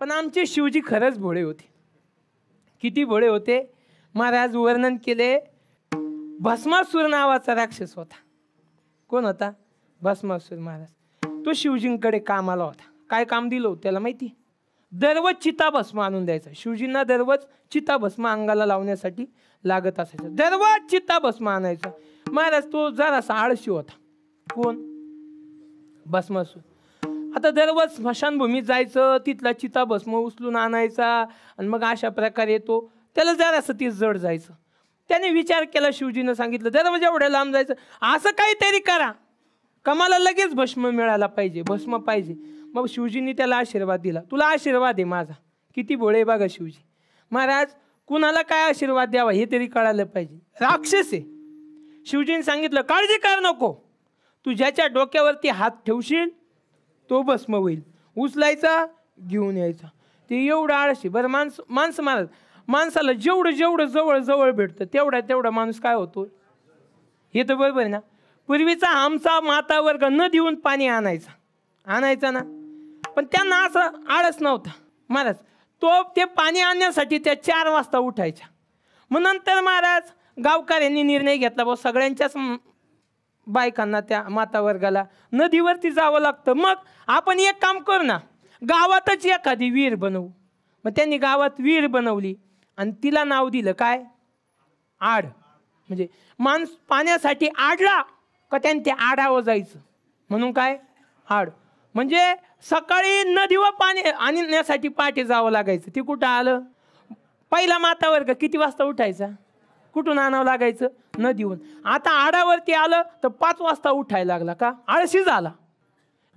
पण आमचे शिवजी खरंच भोळे होते किती भोळे होते महाराज वर्णन केले भस्मासूर नावाचा राक्षस होता कोण होता भस्मासूर महाराज तो शिवजींकडे काम आला होता काय काम दिलं त्याला माहिती दररोज चिताभस्म आणून द्यायचा शिवजींना दररोज चिताभस्म अंगाला लावण्यासाठी लागत असायचं दररोज चिताभस्म आणायचा महाराज तो जरासा आळशी होता कोण भस्मासूर आता दररोज स्मशानभूमीत जायचं तिथला चिता भस्म उचलून आणायचा आणि मग अशा प्रकारे येतो त्याला जरासं ती जड जायचं त्याने विचार केला शिवजीनं सांगितलं म्हणजे एवढ्या लांब जायचं असं काहीतरी करा कमाला लगेच भस्म मिळायला पाहिजे भस्म पाहिजे मग शिवजींनी त्याला आशीर्वाद दिला तुला आशीर्वाद आहे माझा किती भोळे बघा शिवजी महाराज कुणाला काय आशीर्वाद द्यावा हे तरी कळालं पाहिजे राक्षस आहे शिवजीने सांगितलं काळजी कर नको तू ज्याच्या डोक्यावरती हात ठेवशील तो भस्म होईल उचलायचा घेऊन यायचा ते एवढं आळशी बरं माणसं माणसं मारत माणसाला जेवढं जेवढं जवळ जवळ भेटतं तेवढा तेवढा माणूस काय होतो हे तर बरोबर आहे ना पूर्वीचा आमचा माता वर्ग न देऊन पाणी आणायचा आणायचा ना पण त्यांना असं आळस नव्हता महाराज तो ते पाणी आणण्यासाठी त्या चार वाजता उठायच्या मग नंतर महाराज गावकऱ्यांनी निर्णय घेतला बा सगळ्यांच्याच बायकांना त्या माता वर्गाला नदीवरती जावं लागतं मग आपण एक काम करू ना गावातच एखादी विहीर बनवू मग त्यांनी गावात विहीर बनवली आणि तिला नाव दिलं काय आड म्हणजे माणूस पाण्यासाठी आडला का त्यांनी ते आडावं जायचं म्हणून काय आड म्हणजे सकाळी नदीवर पाणी आणण्यासाठी पहाटे जावं लागायचं ते कुठं आलं पहिला माता वर्ग किती वाजता उठायचा कुठून आणावं लागायचं न देऊन आता आडावरती आलं तर पाच वाजता उठायला लागला का आळशी झाला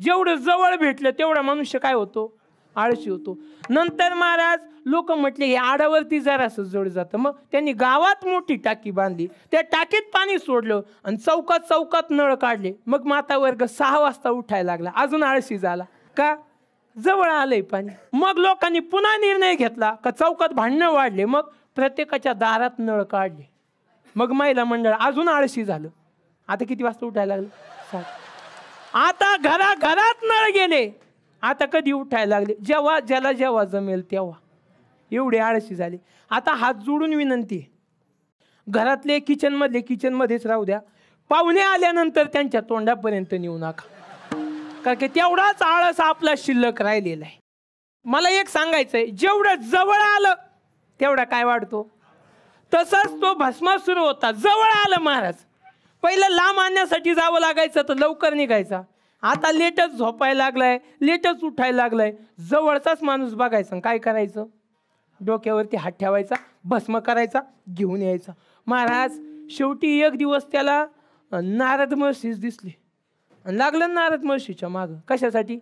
जेवढं जवळ भेटलं तेवढा मनुष्य काय होतो आळशी होतो नंतर महाराज लोक म्हटले हे आडावरती जरासं जड जातं मग त्यांनी गावात मोठी टाकी बांधली त्या टाकीत पाणी सोडलं आणि चौकात चौकात नळ काढले मग माता वर्ग सहा वाजता उठायला लागला अजून आळशी झाला का जवळ आलंय पाणी मग लोकांनी पुन्हा निर्णय घेतला का चौकात भांडणं वाढले मग प्रत्येकाच्या दारात नळ काढले मग महिला मंडळ अजून आळशी झालं आता किती वाजता उठायला लागलं आता घरा घरात नळ गेले आता कधी उठायला लागले जेव्हा ज्याला जेव्हा जमेल तेव्हा एवढे आळशी झाले आता हात जोडून विनंती आहे घरातले किचनमधले किचनमध्येच राहू द्या पाहुणे आल्यानंतर त्यांच्या तोंडापर्यंत नेऊ नका कारण की तेवढाच आळस आपला शिल्लक राहिलेला आहे मला एक सांगायचं आहे जेवढं जवळ आलं तेवढा काय वाढतो तसाच तो सुरू होता जवळ आलं महाराज पहिलं लांब आणण्यासाठी जावं लागायचं तर लवकर निघायचा आता लेटच झोपायला लागलाय लेटच उठायला लागलाय जवळचाच माणूस बघायचा काय करायचं डोक्यावरती हात ठेवायचा भस्म करायचा घेऊन यायचा महाराज शेवटी एक दिवस त्याला नारद महर्षीच दिसली आणि लागलं नारद महर्षीच्या मागं कशासाठी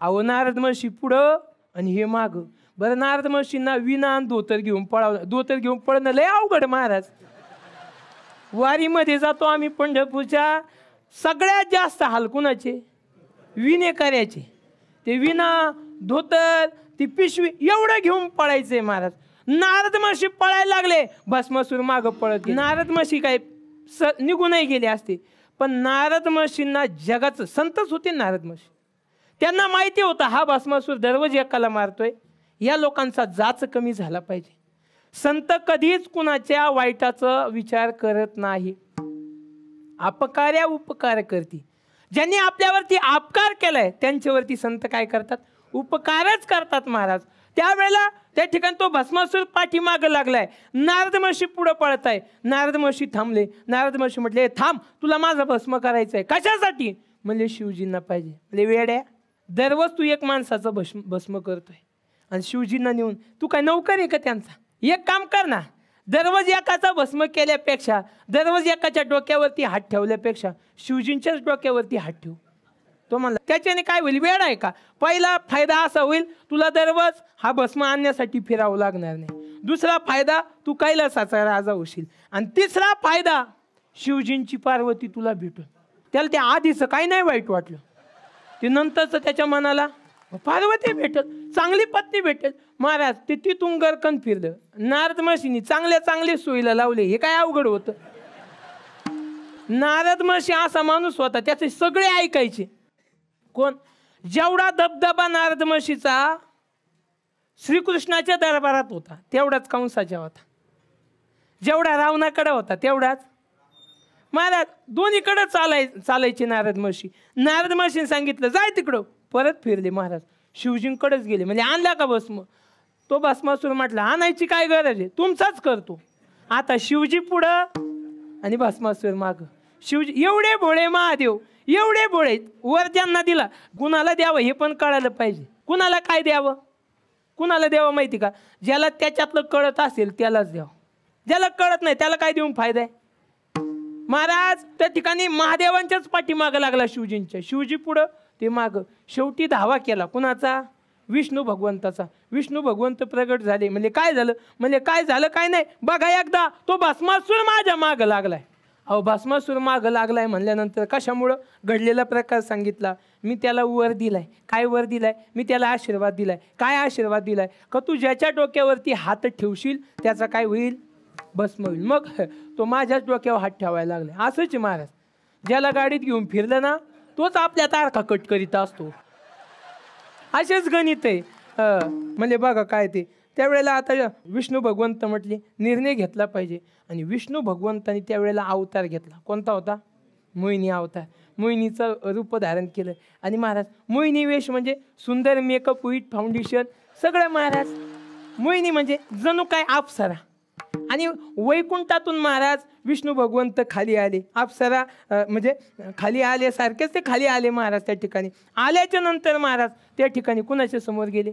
अहो नारद महर्षी पुढं आणि हे मागं बरं नारद म्हशींना विना धोतर घेऊन पळाव धोतर घेऊन पळणं लय अवघड महाराज वारीमध्ये जातो आम्ही पंढरपूरच्या सगळ्यात जास्त हलकुणाचे विणे करायचे ते विना धोतर ती पिशवी एवढं घेऊन पळायचे महाराज नारद म्हशी पळायला लागले भस्मासूर माग पळत नारद म्हशी काय स निघूनही गेले असते पण नारद म्हशींना जगाचं संतच होते नारद म्हशी त्यांना माहिती होतं हा भस्मासूर दररोज एकाला मारतोय या लोकांचा जाच कमी झाला पाहिजे संत कधीच कुणाच्या वाईटाचा विचार करत नाही अपकार्या उपकार करते ज्यांनी आपल्यावरती अपकार केलाय त्यांच्यावरती संत काय करतात उपकारच करतात महाराज त्यावेळेला त्या ठिकाणी तो भस्मासूर पाठीमाग लागलाय नारद महर्षी पुढं पळत आहे नारद महर्षी थांबले नारद महर्षी म्हटले थांब तुला माझा भस्म करायचं आहे कशासाठी म्हणजे शिवजींना पाहिजे म्हणजे वेड्या दररोज तू एक माणसाचं भस्म भस्म करतोय आणि शिवजींना नेऊन तू काय नौकर आहे का त्यांचा एक काम कर ना दररोज एकाचा भस्म केल्यापेक्षा दररोज एकाच्या डोक्यावरती हात ठेवल्यापेक्षा शिवजींच्याच डोक्यावरती हात ठेवू तो म्हणला त्याच्याने काय होईल वेळ आहे का पहिला फायदा असा होईल तुला दररोज हा भस्म आणण्यासाठी फिरावं लागणार नाही दुसरा फायदा तू कैलासाचा राजा होशील आणि तिसरा फायदा शिवजींची पार्वती तुला भेटून त्याला त्या आधीचं काही नाही वाईट वाटलं ते नंतरचं त्याच्या मनाला पार्वती भेटल चांगली पत्नी भेटेल महाराज ते तिथून गरकन फिरलं नारद चांगल्या चांगले सोयीला लावले हे काय अवघड होत नारद मशी असा माणूस होता त्याचे सगळे ऐकायचे कोण जेवढा धबधबा नारद मशीचा श्रीकृष्णाच्या दरबारात होता तेवढाच कंसाच्या होता जेवढा रावणाकडे होता तेवढाच महाराज दोन्हीकडे चालाय चालायचे नारद मशी नारद मशीने सांगितलं जाय तिकडं परत फिरले महाराज शिवजींकडेच गेले म्हणजे आणला का भस्म तो भस्मासूर म्हटला आणायची काय गरज आहे तुमचाच करतो आता शिवजी पुढं आणि भस्मासूर माग शिवजी एवढे भोळे महादेव एवढे भोळे वर त्यांना दिला कुणाला द्यावं हे पण कळायला पाहिजे कुणाला काय द्यावं कुणाला द्यावं माहिती का ज्याला त्याच्यातलं कळत असेल त्यालाच द्यावं ज्याला कळत नाही त्याला काय देऊन फायदा आहे महाराज त्या ठिकाणी महादेवांच्याच पाठीमागं लागला शिवजींच्या शिवजी पुढं ते माग शेवटी धावा केला कुणाचा विष्णू भगवंताचा विष्णू भगवंत प्रगट झाले म्हणजे काय झालं म्हणजे काय झालं काय नाही बघा एकदा तो भस्मासूर माझ्या मागं लागलाय अहो भस्मासूर माग लागलाय म्हणल्यानंतर कशामुळं घडलेला प्रकार सांगितला मी त्याला वर दिलाय काय वर दिलाय मी त्याला आशीर्वाद दिलाय काय आशीर्वाद दिलाय का तू ज्याच्या डोक्यावरती हात ठेवशील त्याचा काय होईल भस्म होईल मग तो माझ्याच डोक्यावर हात ठेवायला लागला असंच महाराज ज्याला गाडीत घेऊन फिरलं ना तोच आपल्या तारखा कट करीत असतो असेच गणित आहे म्हणजे बघा काय ते त्यावेळेला आता विष्णू भगवंत म्हटले निर्णय घेतला पाहिजे आणि विष्णू भगवंतांनी त्यावेळेला अवतार घेतला कोणता होता मोहिनी अवतार मोहिनीचं रूप धारण केलं आणि महाराज मोहिनी वेश म्हणजे सुंदर मेकअप विथ फाउंडेशन सगळं महाराज मोहिनी म्हणजे जणू काय आपसारा आणि वैकुंठातून महाराज विष्णू भगवंत खाली आले अप्सरा म्हणजे खाली आले सारखेच ते खाली आले महाराज त्या ठिकाणी आल्याच्या नंतर महाराज त्या ठिकाणी कुणाच्या समोर गेले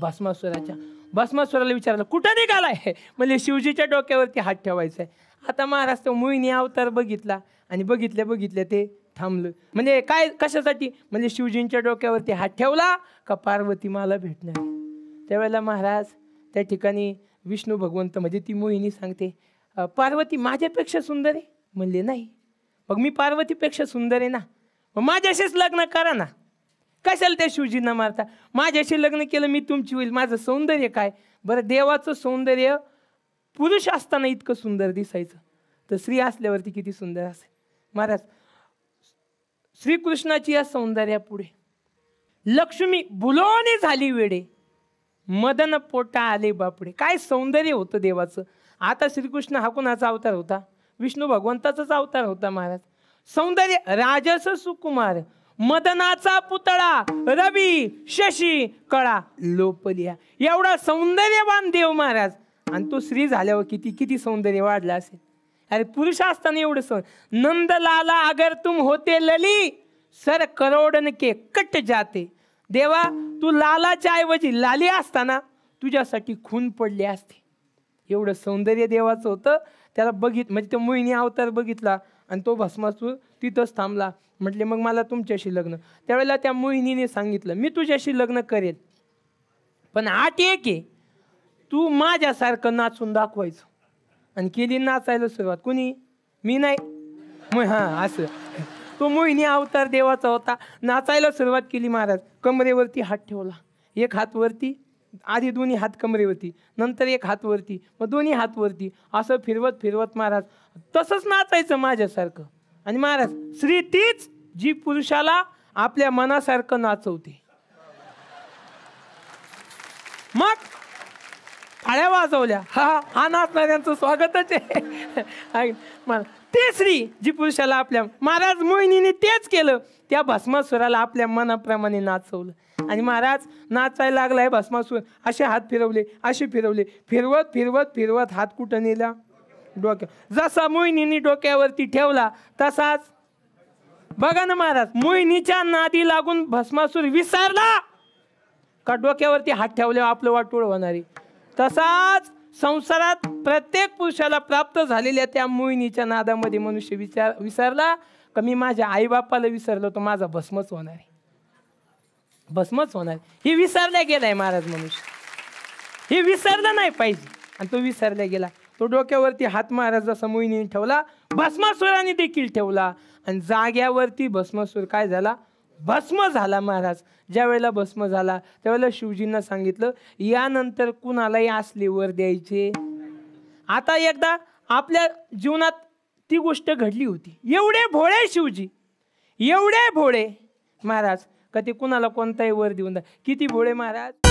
भस्मासुराच्या भस्मासुराला विचारलं कुठं निघालाय म्हणजे शिवजीच्या डोक्यावरती हात ठेवायचा आहे आता महाराज तो मुईने अवतार बघितला आणि बघितले बघितले ते थांबलं म्हणजे काय कशासाठी म्हणजे शिवजींच्या डोक्यावरती हात ठेवला का पार्वती मला भेटणार त्यावेळेला महाराज त्या ठिकाणी विष्णू भगवंत म्हणजे ती मोहिनी सांगते पार्वती माझ्यापेक्षा सुंदर आहे म्हणले नाही मग मी पार्वतीपेक्षा सुंदर आहे ना मग माझ्याशीच लग्न करा ना कशाला त्या शिवजींना मारता माझ्याशी लग्न केलं मी तुमची होईल माझं सौंदर्य काय बरं देवाचं सौंदर्य पुरुष असताना इतकं सुंदर दिसायचं तर स्त्री असल्यावरती किती सुंदर असेल महाराज श्रीकृष्णाची या सौंदर्यापुढे लक्ष्मी बुलोने झाली वेडे मदन पोटा आले बापडे काय सौंदर्य होतं देवाचं आता श्रीकृष्ण हा कुणाचा अवतार होता विष्णू भगवंताचाच अवतार होता महाराज सौंदर्य राजस सुकुमार मदनाचा पुतळा रवी शशी कळा लोपलिया एवढा सौंदर्यवान देव महाराज आणि तो श्री झाल्यावर किती किती सौंदर्य वाढला असेल अरे पुरुष असताना एवढं सौ नंदलाला अगर तुम होते लली सर करोडन के कट जाते देवा तू लालाच्या ऐवजी लाली असताना तुझ्यासाठी खून पडले असते एवढं सौंदर्य देवाचं होतं त्याला बघित म्हणजे तो मोहिनी अवतार बघितला आणि तो भस्मासूर तिथंच थांबला म्हटले मग मला तुमच्याशी लग्न त्यावेळेला त्या मोहिनीने सांगितलं मी तुझ्याशी लग्न करेल पण आठ एक आहे तू माझ्यासारखं नाचून दाखवायचं आणि केली नाचायला सुरुवात कुणी मी नाही मग हां असं तो मोहिनी अवतार देवाचा होता नाचायला सुरुवात केली महाराज कमरेवरती हात ठेवला एक हात वरती आधी दोन्ही हात कमरेवरती नंतर एक हात वरती मग दोन्ही हात वरती असं फिरवत फिरवत महाराज तसंच नाचायचं माझ्यासारखं आणि महाराज स्त्री तीच जी पुरुषाला आपल्या मनासारखं नाचवते मग थाळ्या वाजवल्या हा हा नाचणाऱ्यांचं स्वागतच आहे ते श्री जी पुरुषाला आपल्या महाराज मोहिनीने तेच केलं त्या भस्मासुराला आपल्या मनाप्रमाणे नाचवलं आणि महाराज नाचायला लागलाय भस्मासूर असे हात फिरवले असे फिरवले फिरवत फिरवत फिरवत हात कुठं नेला डोक्या जसा मोहिनीने डोक्यावरती ठेवला तसाच बघा ना महाराज मोहिनीच्या नादी लागून भस्मासूर विसरला का डोक्यावरती हात ठेवले आपलं वाटोळ होणारी तसाच संसारात प्रत्येक पुरुषाला प्राप्त झालेल्या त्या मोहिनीच्या नादामध्ये मनुष्य विचार विसरला का मी माझ्या आईबापाला विसरलो तो माझा भस्मच होणार आहे भस्मच होणार ही विसरल्या गेलाय महाराज मनुष्य हे विसरलं नाही पाहिजे आणि तो विसरला गेला तो डोक्यावरती हात महाराज जसा मोहिनीने ठेवला भस्मासुराने देखील ठेवला आणि जाग्यावरती भस्मासूर काय झाला भस्म झाला महाराज ज्या वेळेला भस्म झाला त्यावेळेला शिवजींना सांगितलं यानंतर कुणालाही वर द्यायचे आता एकदा आपल्या जीवनात ती गोष्ट घडली होती एवढे भोळे शिवजी एवढे भोळे महाराज का ते कुणाला कोणताही वर देऊन द्या किती भोळे महाराज